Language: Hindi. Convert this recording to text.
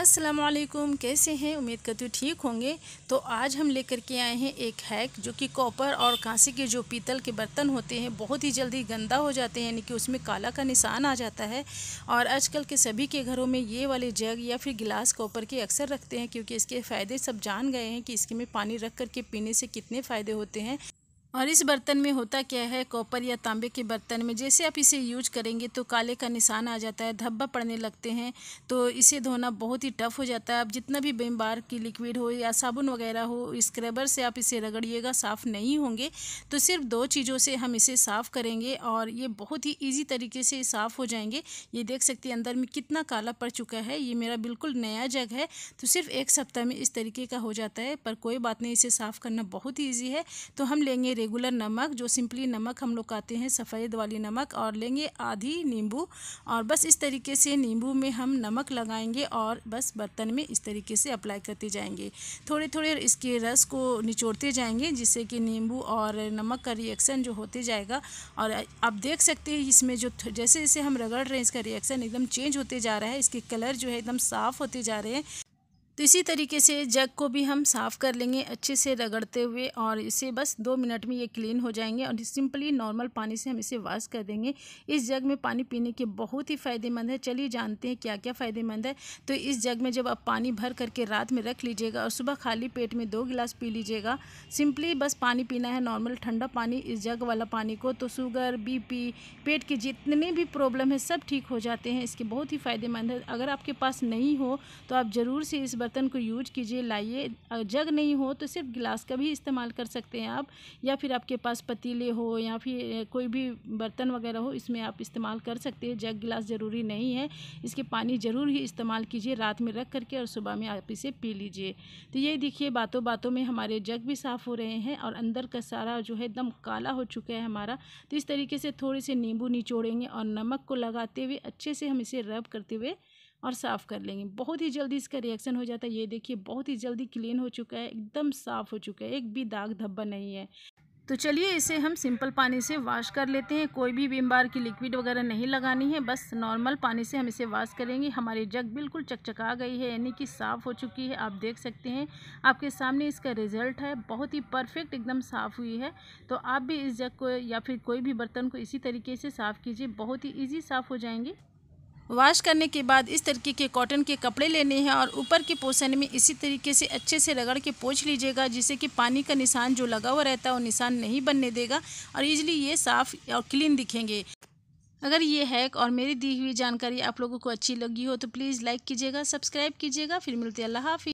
असलकुम कैसे हैं उम्मीद करती हूँ ठीक होंगे तो आज हम लेकर के आए हैं एक हैक जो कि कॉपर और कांसे के जो पीतल के बर्तन होते हैं बहुत ही जल्दी गंदा हो जाते हैं यानी कि उसमें काला का निशान आ जाता है और आजकल के सभी के घरों में ये वाले जग या फिर गिलास कॉपर के अक्सर रखते हैं क्योंकि इसके फ़ायदे सब जान गए हैं कि इसके में पानी रख कर के पीने से कितने फ़ायदे होते हैं और इस बर्तन में होता क्या है कॉपर या तांबे के बर्तन में जैसे आप इसे यूज करेंगे तो काले का निशान आ जाता है धब्बा पड़ने लगते हैं तो इसे धोना बहुत ही टफ हो जाता है आप जितना भी बेम बार की लिक्विड हो या साबुन वगैरह हो स्क्रबर से आप इसे रगड़िएगा साफ़ नहीं होंगे तो सिर्फ दो चीज़ों से हम इसे साफ़ करेंगे और ये बहुत ही ईजी तरीके से साफ़ हो जाएंगे ये देख सकते हैं अंदर में कितना काला पड़ चुका है ये मेरा बिल्कुल नया जग है तो सिर्फ एक सप्ताह में इस तरीके का हो जाता है पर कोई बात नहीं इसे साफ़ करना बहुत ही ईजी है तो हम लेंगे रेगुलर नमक जो सिंपली नमक हम लोग कहते हैं सफ़ेद वाली नमक और लेंगे आधी नींबू और बस इस तरीके से नींबू में हम नमक लगाएंगे और बस बर्तन में इस तरीके से अप्लाई करते जाएंगे थोड़े थोड़े इसके रस को निचोड़ते जाएंगे जिससे कि नींबू और नमक का रिएक्शन जो होते जाएगा और आप देख सकते हैं इसमें जो जैसे जैसे हम रगड़ रहे हैं इसका रिएक्शन एकदम चेंज होते जा रहा है इसके कलर जो है एकदम साफ़ होते जा रहे हैं तो इसी तरीके से जग को भी हम साफ़ कर लेंगे अच्छे से रगड़ते हुए और इसे बस दो मिनट में ये क्लीन हो जाएंगे और सिंपली नॉर्मल पानी से हम इसे वॉश कर देंगे इस जग में पानी पीने के बहुत ही फ़ायदेमंद है चलिए जानते हैं क्या क्या फ़ायदेमंद है तो इस जग में जब आप पानी भर करके रात में रख लीजिएगा और सुबह खाली पेट में दो गिलास पी लीजिएगा सिंपली बस पानी पीना है नॉर्मल ठंडा पानी इस जग वाला पानी को तो शुगर बी पेट के जितने भी प्रॉब्लम है सब ठीक हो जाते हैं इसके बहुत ही फ़ायदेमंद है अगर आपके पास नहीं हो तो आप ज़रूर से इस बर्तन को यूज कीजिए लाइए जग नहीं हो तो सिर्फ गिलास का भी इस्तेमाल कर सकते हैं आप या फिर आपके पास पतीले हो या फिर कोई भी बर्तन वगैरह हो इसमें आप इस्तेमाल कर सकते हैं जग गिलास ज़रूरी नहीं है इसके पानी ज़रूर ही इस्तेमाल कीजिए रात में रख करके और सुबह में आप इसे पी लीजिए तो ये देखिए बातों बातों में हमारे जग भी साफ़ हो रहे हैं और अंदर का सारा जो है एकदम काला हो चुका है हमारा तो इस तरीके से थोड़े से नींबू निचोड़ेंगे और नमक को लगाते हुए अच्छे से हम इसे रब करते हुए और साफ़ कर लेंगे बहुत ही जल्दी इसका रिएक्शन हो जाता है ये देखिए बहुत ही जल्दी क्लीन हो चुका है एकदम साफ़ हो चुका है एक भी दाग धब्बा नहीं है तो चलिए इसे हम सिंपल पानी से वॉश कर लेते हैं कोई भी विम बार की लिक्विड वगैरह नहीं लगानी है बस नॉर्मल पानी से हम इसे वॉश करेंगे हमारी जग बिल्कुल चकचका गई है यानी कि साफ़ हो चुकी है आप देख सकते हैं आपके सामने इसका रिज़ल्ट है बहुत ही परफेक्ट एकदम साफ़ हुई है तो आप भी इस जग को या फिर कोई भी बर्तन को इसी तरीके से साफ़ कीजिए बहुत ही ईजी साफ़ हो जाएंगे वॉश करने के बाद इस तरीके के कॉटन के कपड़े लेने हैं और ऊपर के पोर्सन में इसी तरीके से अच्छे से रगड़ के पोछ लीजिएगा जिससे कि पानी का निशान जो लगा हुआ रहता है वो निशान नहीं बनने देगा और ईजिली ये साफ़ और क्लीन दिखेंगे अगर ये हैक और मेरी दी हुई जानकारी आप लोगों को अच्छी लगी हो तो प्लीज़ लाइक कीजिएगा सब्सक्राइब कीजिएगा फिर मिलते अल्लाह हाफि